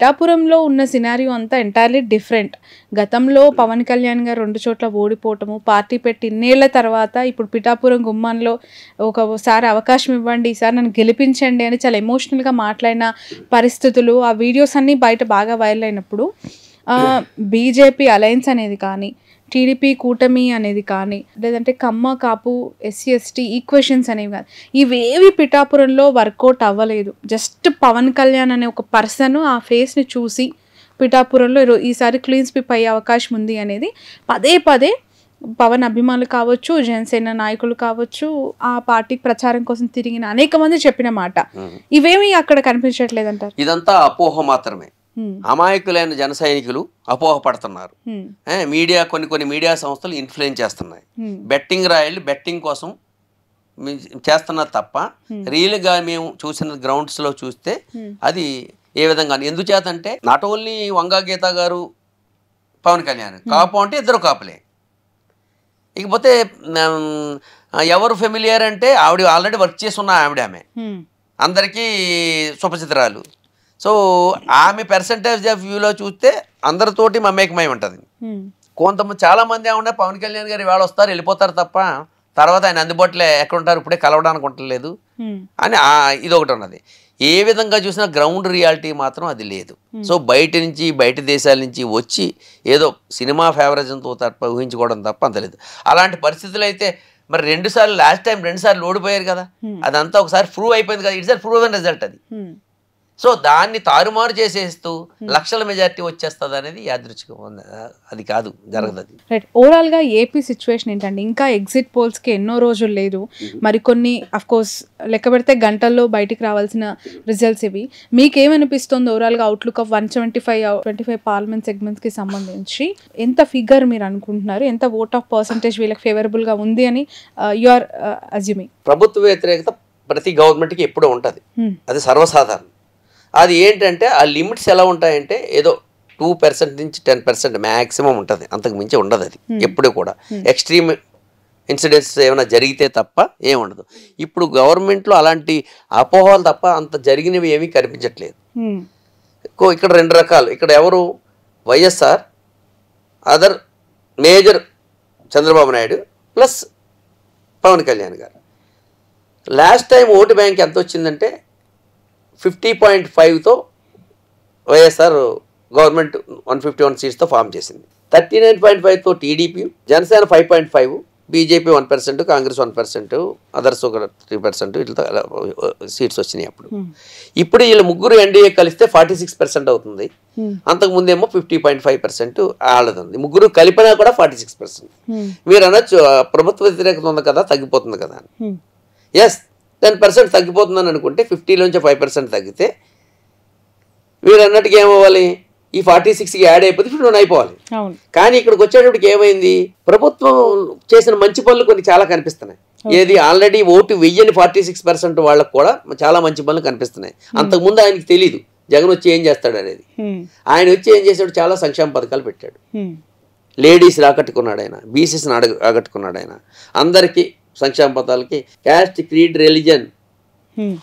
పిఠాపురంలో ఉన్న సినారియో అంతా ఎంటైర్లీ డిఫరెంట్ గతంలో పవన్ కళ్యాణ్ గారు రెండు చోట్ల ఓడిపోవటము పార్టీ పెట్టి ఇన్నేళ్ల తర్వాత ఇప్పుడు పిఠాపురం గుమ్మంలో ఒకసారి అవకాశం ఇవ్వండి ఈసారి నన్ను గెలిపించండి అని చాలా ఎమోషనల్గా మాట్లాడిన పరిస్థితులు ఆ వీడియోస్ అన్నీ బయట బాగా వైరల్ అయినప్పుడు బీజేపీ అలయన్స్ అనేది కానీ టీడీపీ కూటమి అనేది కానీ లేదంటే Kamma Kapu SC ST equations అనేవి కాదు ఇవేవి పిఠాపురంలో వర్కౌట్ అవ్వలేదు జస్ట్ పవన్ కళ్యాణ్ అనే ఒక పర్సన్ ఆ ఫేస్ని చూసి పిఠాపురంలో ఈసారి క్లీన్ స్విప్ అయ్యే అవకాశం ఉంది అనేది పదే పదే పవన్ అభిమానులు కావచ్చు జనసేన నాయకులు కావచ్చు ఆ పార్టీ ప్రచారం కోసం తిరిగిన అనేక మంది చెప్పిన మాట ఇవేమీ అక్కడ కనిపించట్లేదంటారు ఇదంతా అపోహ మాత్రమే అమాయకులైన జన సైనికులు అపోహపడుతున్నారు మీడియా కొన్ని కొన్ని మీడియా సంస్థలు ఇన్ఫ్లుయెన్స్ చేస్తున్నాయి బెట్టింగ్ రాయల్ బెట్టింగ్ కోసం చేస్తున్నారు తప్ప రియల్గా మేము చూసిన గ్రౌండ్స్లో చూస్తే అది ఏ విధంగా ఎందుచేతంటే నాట్ ఓన్లీ వంగా గీత గారు పవన్ కళ్యాణ్ కాపు అంటే ఇద్దరు కాపులే ఇకపోతే ఎవరు ఫెమిలియర్ అంటే ఆవిడ ఆల్రెడీ వర్క్ చేసి ఉన్న ఆవిడ ఆమె అందరికీ సుపచిత్రాలు సో ఆమె పర్సంటేజ్ ఆఫ్ వ్యూలో చూస్తే అందరితోటి మమేకమై ఉంటుంది కొంతమంది మంది ఏమన్నా పవన్ కళ్యాణ్ గారు ఇవాళ వస్తారు వెళ్ళిపోతారు తప్ప తర్వాత ఆయన అందుబాటులో ఎక్కడుంటారు ఇప్పుడే కలవడానికి ఉండలేదు అని ఇది ఒకటి ఉన్నది ఏ విధంగా చూసినా గ్రౌండ్ రియాలిటీ మాత్రం అది లేదు సో బయట నుంచి బయట దేశాల నుంచి వచ్చి ఏదో సినిమా ఫేవరేజంతో తప్ప ఊహించుకోవడం తప్ప అంత లేదు అలాంటి పరిస్థితులు అయితే మరి రెండు సార్లు లాస్ట్ టైం రెండు సార్లు ఓడిపోయారు కదా అదంతా ఒకసారి ప్రూవ్ అయిపోయింది కదా సార్ ప్రూవ్ అయిన రిజల్ట్ అది సో దాన్ని తారుమారు చేసేస్తూ hmm. లక్షల మెజార్టీ వచ్చేస్తుంది అనేది యాదృచ్ఛికం అది కాదు జరగదు రైట్ ఓవరాల్ గా ఏపీ సిచ్యువేషన్ ఏంటండి ఇంకా ఎగ్జిట్ పోల్స్ కి ఎన్నో రోజులు లేదు hmm. మరికొన్ని అఫ్ కోర్స్ లెక్క పెడితే గంటల్లో బయటికి రావాల్సిన రిజల్ట్స్ ఇవి మీకేమనిపిస్తుంది ఓవరాల్ గా outlook of one seventy five twenty five parliament segments కి సంబంధించి ఎంత ఫిగర్ మీరు అనుకుంటున్నారు ఎంత ఓట్ ఆఫ్ పర్సంటేజ్ వీళ్ళకి ఫేవరబుల్ గా ఉంది అని యు ఆర్ అజ్యూమింగ్ ప్రభుత్వ వ్యతిరేకత ప్రతి గవర్నమెంట్కి ఎప్పుడూ ఉంటుంది hmm. అది సర్వసాధారణం అది ఏంటంటే ఆ లిమిట్స్ ఎలా ఉంటాయంటే ఏదో టూ పర్సెంట్ నుంచి టెన్ పర్సెంట్ మ్యాక్సిమం ఉంటుంది అంతకు మించి ఉండదు అది ఎప్పుడు కూడా ఎక్స్ట్రీమ్ ఇన్సిడెంట్స్ ఏమైనా జరిగితే తప్ప ఏముండదు ఇప్పుడు గవర్నమెంట్లో అలాంటి అపోహలు తప్ప అంత జరిగినవి ఏమీ కనిపించట్లేదు ఇక్కడ రెండు రకాలు ఇక్కడ ఎవరు YSR other major Chandrababu Naidu plus Pawan Kalyan garu last time vote bank ఎంత వచ్చిందంటే ఫిఫ్టీ పాయింట్ ఫైవ్తో YSR government one fifty one సీట్స్తో ఫామ్ చేసింది థర్టీ నైన్ పాయింట్ ఫైవ్తో TDP Janasena five point five BJP one percent Congress one percent others ఒక త్రీ పర్సెంట్ వీళ్ళతో seats వచ్చినాయి అప్పుడు ఇప్పుడు వీళ్ళు ముగ్గురు ఎన్డీఏ కలిస్తే ఫార్టీ సిక్స్ పర్సెంట్ అవుతుంది అంతకుముందేమో ఫిఫ్టీ పాయింట్ ఫైవ్ పర్సెంట్ ఆడదుంది ముగ్గురు కలిపినా కూడా ఫార్టీ సిక్స్ పర్సెంట్ మీరు అనొచ్చు ప్రభుత్వ వ్యతిరేకత ఉంది కదా తగ్గిపోతుంది కదా అని ఎస్ టెన్ పర్సెంట్ తగ్గిపోతుందని అనుకుంటే ఫిఫ్టీలోంచి ఫైవ్ పర్సెంట్ తగ్గితే వీడు అన్నట్టుగా ఏమవ్వాలి ఈ ఫార్టీ సిక్స్కి యాడ్ అయిపోతే ఫిఫ్టీ వన్ అయిపోవాలి కానీ ఇక్కడికి వచ్చేటప్పటికి ఏమైంది ప్రభుత్వం చేసిన మంచి పనులు కొన్ని చాలా కనిపిస్తున్నాయి ఏది ఆల్రెడీ ఓటు వెయ్యని ఫార్టీ సిక్స్ పర్సెంట్ వాళ్ళకు కూడా చాలా మంచి పనులు కనిపిస్తున్నాయి అంతకుముందు ఆయనకి తెలియదు జగన్ వచ్చి ఏం చేస్తాడు అనేది ఆయన వచ్చి ఏం చేశాడు చాలా సంక్షేమ పథకాలు పెట్టాడు లేడీస్ని ఆకట్టుకున్నాడు ఆయన బీసీస్ని ఆగట్టుకున్నాడు ఆయన అందరికీ సంక్షేమ పథకాలకి క్యాస్ట్ క్రీడ్ రిలీజన్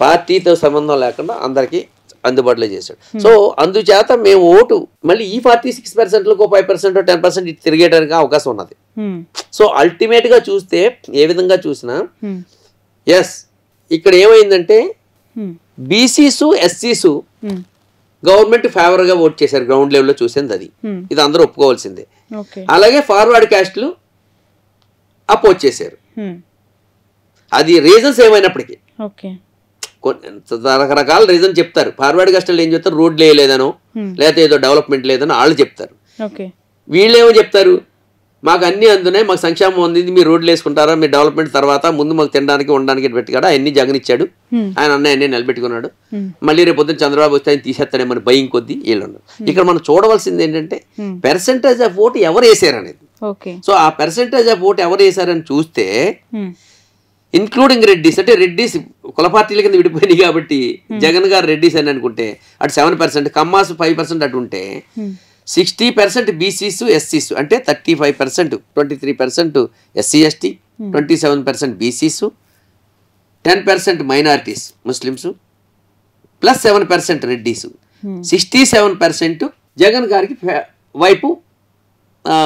పార్టీతో సంబంధం లేకుండా అందరికీ అందుబాటులో చేశాడు సో అందుచేత మేము ఓటు మళ్ళీ ఈ పార్టీ సిక్స్ పర్సెంట్ లో ఫైవ్ పర్సెంట్ టెన్ పర్సెంట్ తిరిగేటానికి అవకాశం ఉన్నది సో అల్టిమేట్ గా చూస్తే ఏ విధంగా చూసినా ఎస్ ఇక్కడ ఏమైందంటే బీసీస్ ఎస్సీసు గవర్నమెంట్ ఫేవర్ గా ఓట్ చేశారు గ్రౌండ్ లెవెల్లో చూసింది అది ఇది అందరూ ఒప్పుకోవాల్సిందే అలాగే ఫార్వర్డ్ క్యాస్ట్లు అపోజ్ చేశారు అది రీజన్స్ ఏమైనప్పటికీ రకరకాల రీజన్ చెప్తారు ఫార్వర్డ్ కష్టాలు ఏం చెప్తారు రోడ్లు వేయలేదనో లేకపోతే ఏదో డెవలప్మెంట్ లేదనో వాళ్ళు చెప్తారు వీళ్ళేమో చెప్తారు మాకు అన్ని అందున్నాయి మాకు సంక్షేమం ఉంది మీరు రోడ్లు వేసుకుంటారా మీ డెవలప్మెంట్ తర్వాత ముందు మాకు తినడానికి ఉండడానికి పెట్టుకాడు అవన్నీ జగన్ ఇచ్చాడు ఆయన అన్నీ నిలబెట్టుకున్నాడు మళ్ళీ రేపు పొద్దున్న చంద్రబాబు వస్తే ఆయన తీసేస్తాడేమని భయం కొద్ది వీళ్ళు ఇక్కడ మనం చూడవలసింది ఏంటంటే పర్సంటేజ్ ఆఫ్ ఓటు ఎవరు వేసారు అనేది సో ఆ పర్సంటేజ్ ఆఫ్ ఓటు ఎవరు వేసారని చూస్తే ఇన్క్లూడింగ్ రెడ్డిస్ అంటే రెడ్డిస్ కుల పార్టీల కింద విడిపోయినాయి కాబట్టి hmm. జగన్ గారు రెడ్డిస్ అని అనుకుంటే అటు seven percent Kammas five percent అటు ఉంటే సిక్స్టీ పర్సెంట్ బీసీస్ ఎస్సీస్ అంటే thirty five percent twenty three percent SC ST twenty seven percent BCs ten percent minorities Muslims plus seven percent Reddys sixty seven percent Jagan గారికి వైపు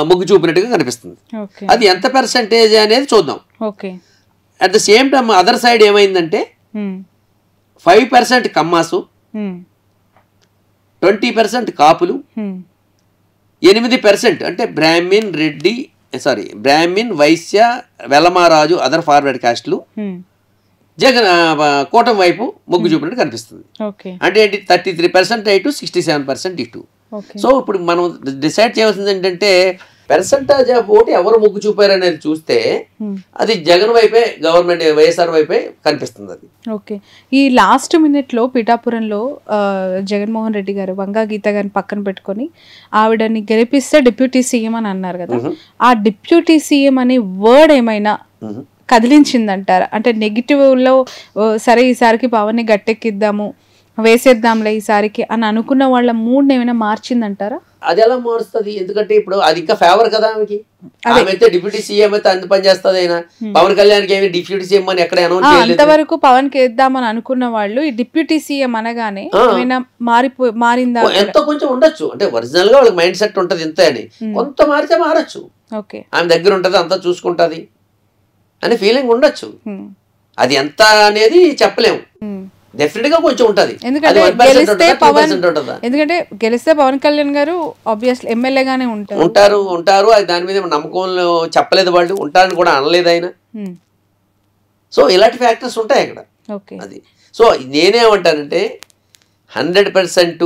మొగ్గు చూపినట్టుగా కనిపిస్తుంది అది ఎంత పర్సెంటేజ్ అనేది చూద్దాం okay at the same time other side ఏమైందంటే five hmm. Percent Kammas twenty hmm. Percent కాపులు hmm. ఎనిమిది పర్సెంట్ అంటే brahmin Reddy sorry eh, brahmin Vaishya వెలమారాజు అదర్ ఫార్వర్డ్ కాస్ట్లు జగన్ కోటం వైపు మొగ్గు చూపినట్టు కనిపిస్తుంది అంటే ఏంటి థర్టీ త్రీ పర్సెంట్ ఇటు సిక్స్టీ సెవెన్ పర్సెంట్ ఇటు సో ఇప్పుడు మనం డిసైడ్ చేయాల్సింది ఏంటంటే పెర్సంటేజ్ ఆఫ్ ఓటు ఎవరు మొగ్గు అనేది చూస్తే hmm. అది జగన్ వైపే గవర్నమెంట్ వైఎస్ఆర్ వైపే కనిపిస్తుంది అది ఓకే ఈ లాస్ట్ మినిట్ లో పిఠాపురంలో జగన్మోహన్ రెడ్డి గారు వంగా గీత గారిని పక్కన పెట్టుకొని ఆవిడని గెలిపిస్తే డిప్యూటీ సీఎం అని అన్నారు కదా ఆ డిప్యూటీ సీఎం అనే వర్డ్ ఏమైనా కదిలించిందంటారా అంటే నెగిటివ్లో సరే ఈసారికి పవన్ని గట్టెక్కిద్దాము వేసేద్దాంలే ఈసారికి అని అనుకున్న వాళ్ళ మూడ్ ఏమైనా మార్చిందంటారా అది ఎలా మారుస్తుంది ఎందుకంటే ఇప్పుడు అది ఇంకా ఫేవర్ కదా ఆమెకి ఆమెతే డిప్యూటీ సీఎం అయితే అంత పని చేస్తుంది అయినా పవన్ కళ్యాణ్ ఏమి డిప్యూటీ సీఎం అని ఎక్కడ ఇంతవరకు పవన్ కి వేద్దామని అనుకున్న వాళ్ళు ఈ డిప్యూటీ సీఎం అనగానే ఏమైనా మారిపో మారిందా ఎంతో కొంచెం ఉండొచ్చు అంటే ఒరిజినల్ గా వాళ్ళకి మైండ్ సెట్ ఉంటది ఇంత అని కొంత మారితే మారచ్చు ఓకే ఆమె దగ్గర ఉంటది అంతా చూసుకుంటది అనే ఫీలింగ్ ఉండొచ్చు అది ఎంత అనేది చెప్పలేము డెఫినెట్ గా కొంచెం ఉంటది ఎందుకంటే పవన్ ఎందుకంటే గెలిస్తే పవన్ కళ్యాణ్ గారు ఆబ్వియస్లీ ఎమ్మెల్యేగానే ఉంటారు ఉంటారు ఉంటారు అది దాని మీద నమ్మకం చెప్పలేదు వాళ్ళు ఉంటారని కూడా అనలేదు ఆయన సో ఇలాంటి ఫ్యాక్టర్స్ ఉంటాయి అక్కడ అది సో నేనేమంటానంటే హండ్రెడ్ పర్సెంట్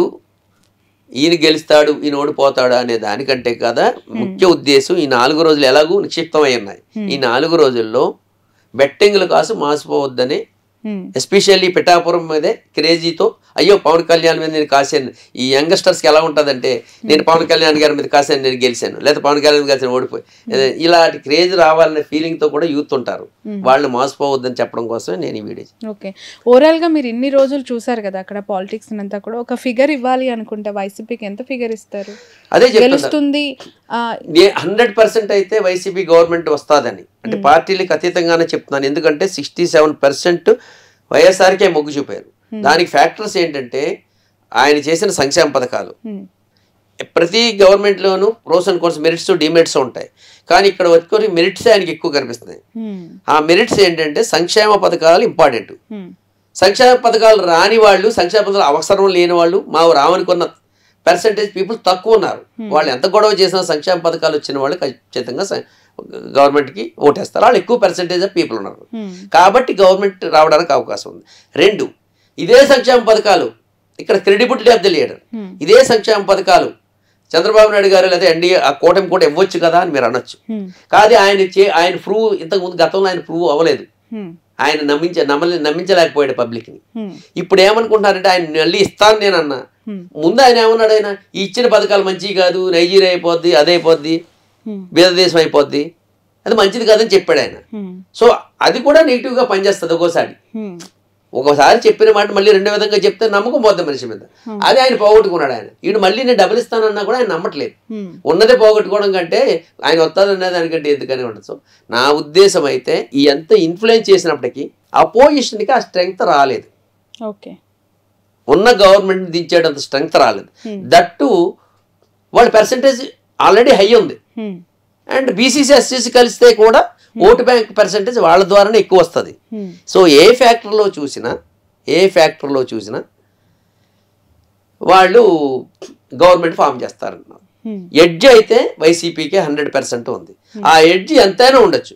ఈయన గెలుస్తాడు ఈయన ఓడిపోతాడు అనే దానికంటే కదా ముఖ్య ఉద్దేశం ఈ నాలుగు రోజులు ఎలాగూ నిక్షిప్తమై ఉన్నాయి ఈ నాలుగు రోజుల్లో బెట్టింగ్లు కాసు మాసిపోవద్దనే ఎస్పెషల్లీ hmm. పిఠాపురం మీదే క్రేజీతో అయ్యో పవన్ కళ్యాణ్ మీద నేను కాశాను ఈ యంగ్స్టర్స్కి ఎలా ఉంటుందంటే నేను పవన్ కళ్యాణ్ గారి మీద కాశాను నేను గెలిచాను లేదా పవన్ కళ్యాణ్ గారి ఓడిపోయి hmm. ఇలాంటి క్రేజ్ రావాలనే ఫీలింగ్తో కూడా యూత్ ఉంటారు hmm. వాళ్ళని మోసపోవద్దని చెప్పడం కోసమే నేను ఈ వీడియో ఓకే ఓవరాల్గా మీరు ఇన్ని రోజులు చూసారు కదా అక్కడ పాలిటిక్స్ అంతా కూడా ఒక ఫిగర్ ఇవ్వాలి అనుకుంటే వైసీపీకి ఎంత ఫిగర్ ఇస్తారు అదే తెలుస్తుంది హండ్రెడ్ పర్సెంట్ అయితే వైసీపీ గవర్నమెంట్ వస్తుందని అంటే పార్టీలకు అతీతంగానే చెప్తున్నాను ఎందుకంటే సిక్స్టీ సెవెన్ పర్సెంట్ వైఎస్ఆర్కే మొగ్గు చూపారు దానికి ఫ్యాక్టర్స్ ఏంటంటే ఆయన చేసిన సంక్షేమ పథకాలు ప్రతి గవర్నమెంట్లోనూ pros and cons merits demerits ఉంటాయి కానీ ఇక్కడ వచ్చుకొని మెరిట్స్ ఆయనకి ఎక్కువ కనిపిస్తున్నాయి ఆ మెరిట్స్ ఏంటంటే సంక్షేమ పథకాలు ఇంపార్టెంట్ సంక్షేమ పథకాలు రాని వాళ్ళు సంక్షేమ పథకాలు అవసరం లేని వాళ్ళు మా రావనుకున్న పర్సంటేజ్ పీపుల్ తక్కువ ఉన్నారు వాళ్ళు ఎంత గొడవ చేసినా సంక్షేమ పథకాలు వచ్చిన వాళ్ళు ఖచ్చితంగా గవర్నమెంట్కి ఓటేస్తారు వాళ్ళు ఎక్కువ పర్సంటేజ్ ఆఫ్ పీపుల్ ఉన్నారు కాబట్టి గవర్నమెంట్ రావడానికి అవకాశం ఉంది రెండు ఇదే సంక్షేమ పథకాలు ఇక్కడ క్రెడిబిలిటీ ఆఫ్ ది లీడర్ ఇదే సంక్షేమ పథకాలు చంద్రబాబు నాయుడు గారు లేదా ఎన్డీఏ ఆ కూటమి కూడా ఇవ్వచ్చు కదా అని మీరు అనొచ్చు కాదు ఆయన చే ఆయన ప్రూవ్ ఇంతకుముందు గతంలో ఆయన ప్రూవ్ అవ్వలేదు ఆయన నమ్మించ నమ్మని నమ్మించలేకపోయాడు పబ్లిక్ని ఇప్పుడు ఏమనుకుంటున్నారంటే ఆయన మళ్ళీ ఇస్తాను నేనన్నా ముందు ఆయన ఏమన్నాడు ఆయన ఇచ్చిన పథకాలు మంచివి కాదు నైజీరియా అయిపోద్ది అదైపోద్ది దేశం అయిపోద్ది అది మంచిది కాదని చెప్పాడు ఆయన సో అది కూడా గా పనిచేస్తుంది ఒక్కోసారి ఒకసారి చెప్పిన మాట మళ్ళీ రెండో విధంగా చెప్తే నమ్మకం పోద్ది మనిషి మీద అది ఆయన పోగొట్టుకున్నాడు ఆయన వీడు మళ్ళీ నేను డబ్బులు ఇస్తానన్నా కూడా ఆయన నమ్మట్లేదు ఉన్నదే పోగొట్టుకోవడం కంటే ఆయన వస్తాదనే దానికంటే ఎందుకనే ఉండదు సో నా ఉద్దేశం అయితే ఈ ఎంత ఇన్ఫ్లుయెన్స్ చేసినప్పటికీ కి ఆ స్ట్రెంగ్త్ రాలేదు ఓకే ఉన్న గవర్నమెంట్ దించేటంత స్ట్రెంగ్త్ రాలేదు దట్టు వాళ్ళ పర్సంటేజ్ ఆల్రెడీ హై ఉంది అండ్ బీసీసీ ఎస్సీసీ కలిస్తే కూడా hmm. ఓటు బ్యాంక్ పర్సంటేజ్ వాళ్ళ ద్వారానే ఎక్కువ వస్తుంది సో hmm. ఏ ఫ్యాక్టర్లో చూసినా ఏ ఫ్యాక్టర్లో చూసినా వాళ్ళు గవర్నమెంట్ ఫామ్ చేస్తారన్నారు ఎడ్జ్ hmm. అయితే వైసీపీకి హండ్రెడ్ పర్సెంట్ ఉంది ఆ ఎడ్జ్ ఎంతైనా ఉండొచ్చు